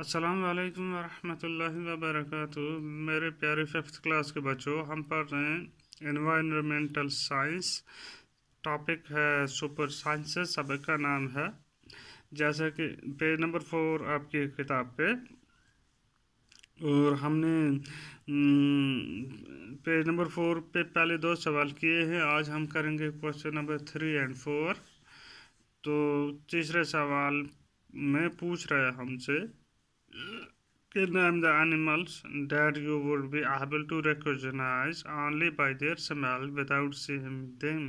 अस्सलाम वालेकुम वरहमतुल्लाहि वबरकatuह मेरे प्यारे फिफ्थ क्लास के बच्चों हम पढ़ रहे हैं इन्वायरमेंटल साइंस टॉपिक है सुपर साइंसेस सबक का नाम है जैसा कि पेज नंबर फोर आपकी किताब पे और हमने पेज नंबर फोर पे पहले दो सवाल किए हैं आज हम करेंगे question number three and four तो तीसरे सवाल मैं पूछ रहा है हमसे can name the animals that you would be able to recognize only by their smell without seeing them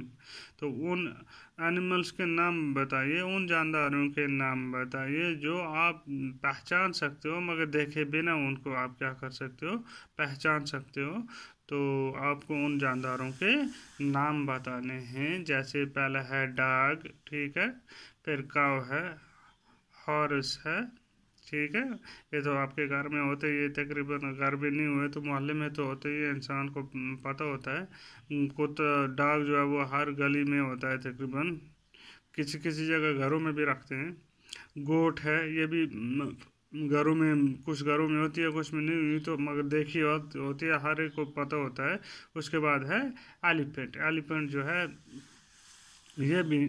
तो उन एनिमल्स के नाम बताइए उन जानदारों के नाम बताइए जो आप पहचान सकते हो मगर देखे बिना उनको आप क्या कर सकते हो पहचान सकते हो तो आपको उन जानदारों के नाम बताने हैं जैसे पहला है डाग ठीक है फिर काव है हॉर्स है ठीक है ये तो आपके घर में होते ही तकरीबन घर भी नहीं हुए तो मोहल्ले में तो होते ही इंसान को पता होता है कुत्ता डाग जो है वो हर गली में होता है तकरीबन किसी किसी जगह घरों में भी रखते हैं गोट है ये भी घरों में कुछ घरों में होती है कुछ में नहीं हुई तो मगर देखी होती है हर एक को पता होता है उसके बाद है एलिफेंट एलिफेंट जो है ये भी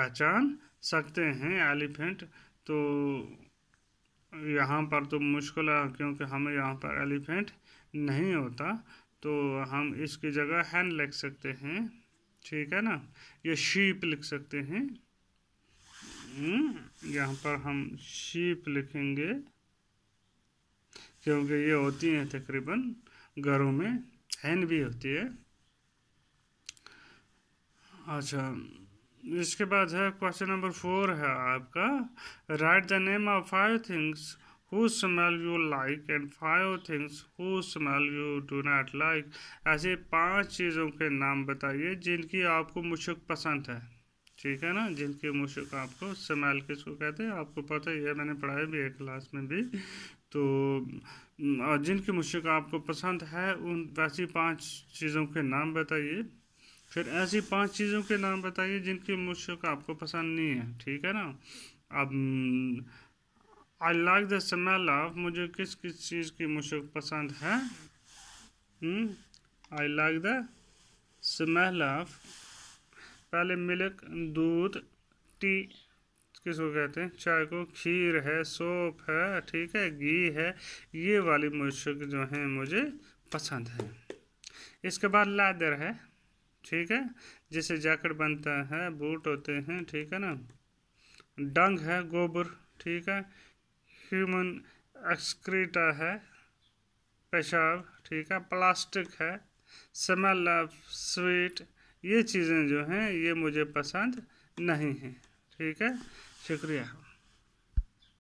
पहचान सकते हैं एलिफेंट तो यहाँ पर तो मुश्किल है क्योंकि हमें यहाँ पर एलिफेंट नहीं होता तो हम इसकी जगह हैन लिख सकते हैं ठीक है ना ये शीप लिख सकते हैं हम्म, यहाँ पर हम शीप लिखेंगे क्योंकि ये होती हैं तकरीबन घरों में हैन भी होती है अच्छा इसके बाद है क्वेश्चन नंबर फोर है आपका write the name of five things who smell you like and five things who smell you do not like ऐसे पांच चीज़ों के नाम बताइए जिनकी आपको मुशक पसंद है ठीक है ना जिनकी मुशक आपको स्मेल किसको कहते हैं आपको पता ही है मैंने पढ़ाया भी है क्लास में भी तो जिनकी मुशक आपको पसंद है उन वैसी पांच चीज़ों के नाम बताइए फिर ऐसी पांच चीज़ों के नाम बताइए जिनकी मुश्क आपको पसंद नहीं है ठीक है ना अब I like the smell of मुझे किस किस चीज़ की मुश्क पसंद है I like the smell of पहले मिल्क दूध टी किसको कहते हैं चाय को खीर है सोप है ठीक है घी है ये वाली मुश्क जो है मुझे पसंद है इसके बाद लादर है ठीक है जिसे जैकेट बनता है बूट होते हैं ठीक है ना डंग है गोबर ठीक है ह्यूमन एक्सक्रीटा है पेशाब ठीक है प्लास्टिक है स्मेल ऑफ स्वीट ये चीज़ें जो हैं ये मुझे पसंद नहीं हैं ठीक है शुक्रिया